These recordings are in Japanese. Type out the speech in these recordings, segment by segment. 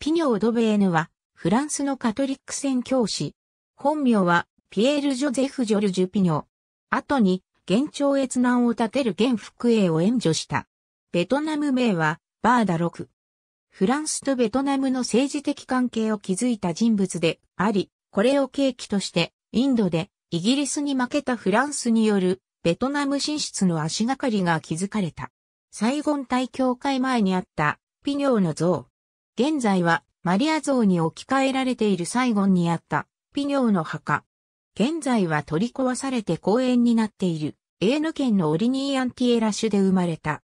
ピニョ・オドベーヌは、フランスのカトリック宣教師。本名は、ピエール・ジョゼフ・ジョルジュ・ピニョ。後に、現朝越南を立てる現福営を援助した。ベトナム名は、バーダ6。フランスとベトナムの政治的関係を築いた人物であり、これを契機として、インドで、イギリスに負けたフランスによる、ベトナム進出の足がかりが築かれた。サイゴン大教会前にあった、ピニョーの像。現在はマリア像に置き換えられているサイゴンにあったピニョーの墓。現在は取り壊されて公園になっているエーヌ県のオリニーアンティエラ州で生まれた。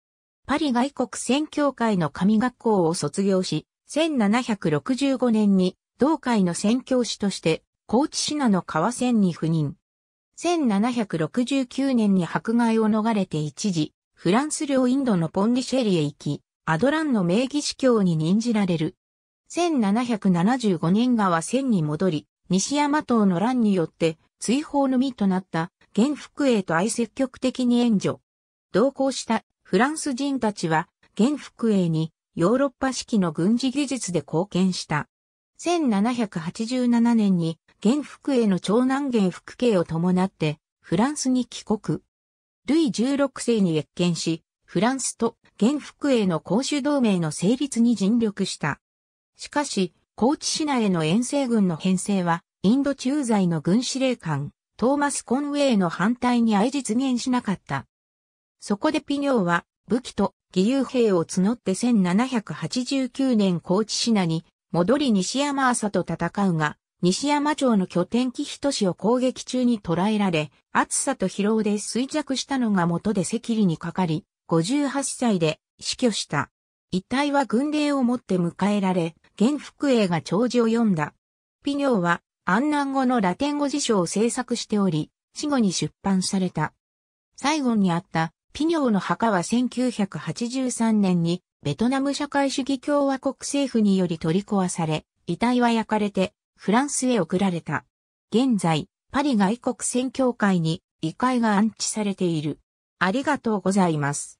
パリ外国宣教会の神学校を卒業し、1765年に同会の宣教師として高知市の川線に赴任。1769年に迫害を逃れて一時、フランス領インドのポンディシェリへ行き、アドランの名義司教に任じられる。1775年川千に戻り、西山島の乱によって追放の身となった元福栄と愛積極的に援助。同行したフランス人たちは元福栄にヨーロッパ式の軍事技術で貢献した。1787年に元福栄の長男元福慶を伴ってフランスに帰国。ルイ16世に越見し、フランスと元福への公衆同盟の成立に尽力した。しかし、高知市内への遠征軍の編成は、インド駐在の軍司令官、トーマス・コンウェイの反対に相実現しなかった。そこでピニョーは、武器と義勇兵を募って1789年高知市内に、戻り西山朝と戦うが、西山町の拠点木人氏を攻撃中に捕らえられ、暑さと疲労で衰弱したのが元で赤痢にかかり、58歳で死去した。遺体は軍令をもって迎えられ、原福英が長寿を読んだ。ピニョーは安南語のラテン語辞書を制作しており、死後に出版された。最後にあったピニョーの墓は1983年にベトナム社会主義共和国政府により取り壊され、遺体は焼かれてフランスへ送られた。現在、パリ外国宣教会に遺体が安置されている。ありがとうございます。